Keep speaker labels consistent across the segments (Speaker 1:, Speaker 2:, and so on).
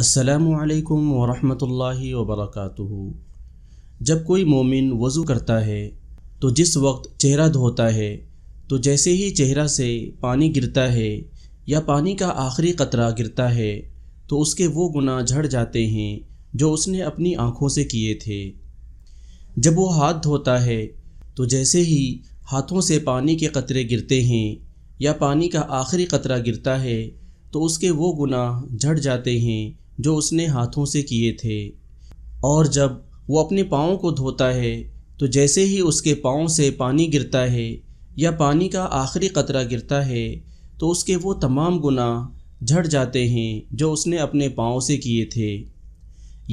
Speaker 1: السلام علیکم ورحمۃ اللہ وبرکاتہ جب کوئی مومن وضو کرتا ہے تو جس وقت چہرہ دھوتا ہے تو جیسے ہی چہرہ سے پانی گرتا ہے یا پانی کا آخری قطرہ گرتا ہے تو اس کے وہ گناہ جھڑ جاتے ہیں جو اس نے اپنی آنکھوں سے کیے تھے جب وہ ہاتھ دھوتا ہے تو جیسے ہی ہاتھوں سے پانی کے قطرے گرتے ہیں یا پانی کا آخری قطرہ گرتا ہے تو اس کے وہ گناہ جھڑ جاتے ہیں جو اس نے ہاتھوں سے کیے تھے اور جب وہ اپنے پاؤں کو دھوتا ہے تو جیسے ہی اس کے پاؤں سے پانی گرتا ہے یا پانی کا آخری قطرہ گرتا ہے تو اس کے وہ تمام گناہ جھڑ جاتے ہیں جو اس نے اپنے پاؤں سے کیے تھے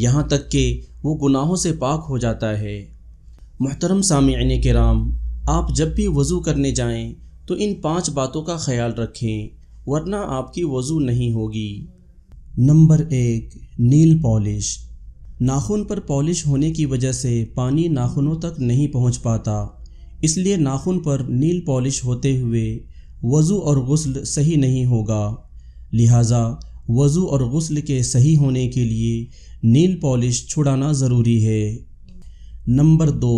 Speaker 1: یہاں تک کہ وہ گناہوں سے پاک ہو جاتا ہے محترم سامعین کرام آپ جب بھی وضو کرنے جائیں تو ان پانچ باتوں کا خیال رکھیں ورنہ آپ کی وضو نہیں ہوگی نمبر ایک نیل پالش ناخن پر پالش ہونے کی وجہ سے پانی ناخنوں تک نہیں پہنچ پاتا اس لیے ناخن پر نیل پالش ہوتے ہوئے وضو اور غسل صحیح نہیں ہوگا لہٰذا وضو اور غسل کے صحیح ہونے کے لیے نیل پالش چھڑانا ضروری ہے نمبر دو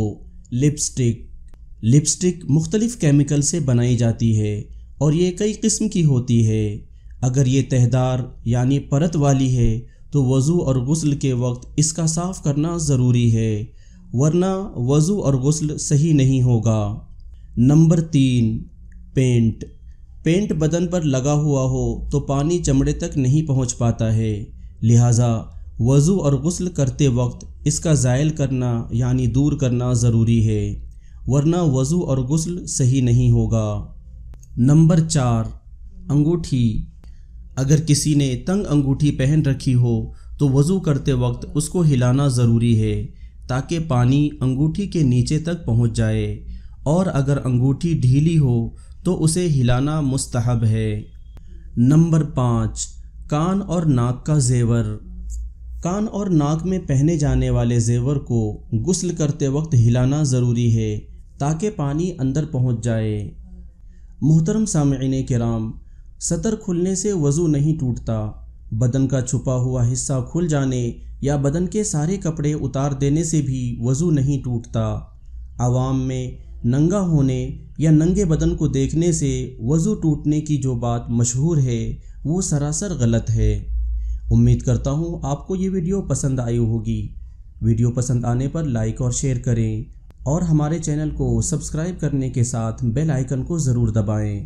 Speaker 1: لپسٹک لپسٹک مختلف کیمیکل سے بنائی جاتی ہے اور یہ کئی قسم کی ہوتی ہے اگر یہ تہدار یعنی پرت والی ہے تو وضو اور غسل کے وقت اس کا صاف کرنا ضروری ہے ورنہ وضو اور غسل صحیح نہیں ہوگا نمبر تین پینٹ پینٹ بدن پر لگا ہوا ہو تو پانی چمڑے تک نہیں پہنچ پاتا ہے لہٰذا وضو اور غسل کرتے وقت اس کا زائل کرنا یعنی دور کرنا ضروری ہے ورنہ وضو اور غسل صحیح نہیں ہوگا نمبر چار انگوٹھی اگر کسی نے تنگ انگوٹھی پہن رکھی ہو تو وضو کرتے وقت اس کو ہلانا ضروری ہے تاکہ پانی انگوٹھی کے نیچے تک پہنچ جائے اور اگر انگوٹھی ڈھیلی ہو تو اسے ہلانا مستحب ہے نمبر پانچ کان اور ناک کا زیور کان اور ناک میں پہنے جانے والے زیور کو غسل کرتے وقت ہلانا ضروری ہے تاکہ پانی اندر پہنچ جائے محترم سامعین کرام سطر کھلنے سے وضو نہیں ٹوٹتا بدن کا چھپا ہوا حصہ کھل جانے یا بدن کے سارے کپڑے اتار دینے سے بھی وضو نہیں ٹوٹتا عوام میں ننگا ہونے یا ننگے بدن کو دیکھنے سے وضو ٹوٹنے کی جو بات مشہور ہے وہ سراسر غلط ہے امید کرتا ہوں آپ کو یہ ویڈیو پسند آئی ہوگی ویڈیو پسند آنے پر لائک اور شیئر کریں اور ہمارے چینل کو سبسکرائب کرنے کے ساتھ بیل آئیکن کو ضرور دبائیں